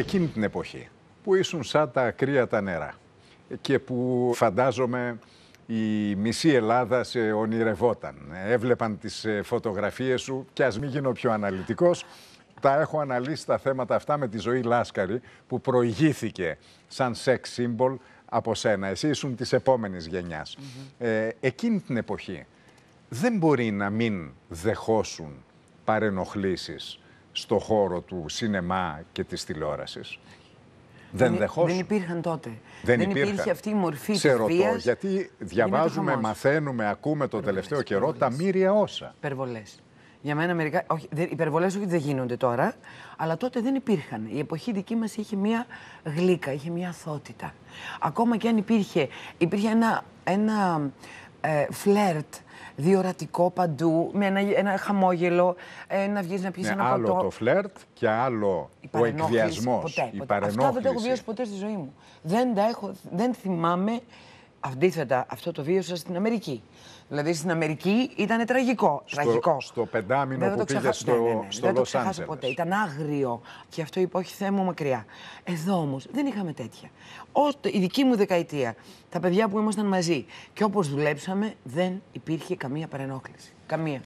εκείνη την εποχή που ήσουν σαν τα κρύα τα νερά και που φαντάζομαι η μισή Ελλάδα σε ονειρευόταν. Έβλεπαν τις ε, φωτογραφίες σου και ας μην γίνω πιο αναλυτικός. Τα έχω αναλύσει τα θέματα αυτά με τη ζωή Λάσκαρη που προηγήθηκε σαν σεξ σύμπολ από σένα. Εσύ ήσουν της επόμενης γενιάς. Ε, εκείνη την εποχή δεν μπορεί να μην δεχόσουν παρενοχλήσεις στο χώρο του σινεμά και της τηλεόρασης. Δεν, δεν Δεν υπήρχαν τότε. Δεν, υπήρχε αυτή η μορφή της ρωτώ, γιατί διαβάζουμε, μαθαίνουμε, ακούμε το τελευταίο καιρό τα μύρια όσα. Υπερβολές. Για μένα μερικά. Όχι, υπερβολές όχι δεν γίνονται τώρα, αλλά τότε δεν υπήρχαν. Η εποχή δική μας είχε μία γλύκα, είχε μία αθότητα. Ακόμα και αν υπήρχε, υπήρχε ένα, ένα ε, φλερτ, διορατικό παντού, με ένα, ένα χαμόγελο, ε, να βγεις να πεις ναι, ένα άλλο το φλερτ και άλλο ο εκβιασμός, ποτέ, ποτέ. Αυτά δεν τα έχω βιώσει ποτέ στη ζωή μου. Δεν, τα έχω, δεν θυμάμαι αντίθετα, αυτό το βίωσα στην Αμερική. Δηλαδή στην Αμερική ήταν τραγικό. Στο, τραγικός. στο πεντάμινο που πήγε στο, ναι, ναι, ναι. Δεν το ξεχάσω ποτέ. Ήταν άγριο. Και αυτό είπε, όχι θέμα μακριά. Εδώ όμως δεν είχαμε τέτοια. Ό, η δική μου δεκαετία, τα παιδιά που ήμασταν μαζί και όπως δουλέψαμε, δεν υπήρχε καμία παρενόχληση. Καμία.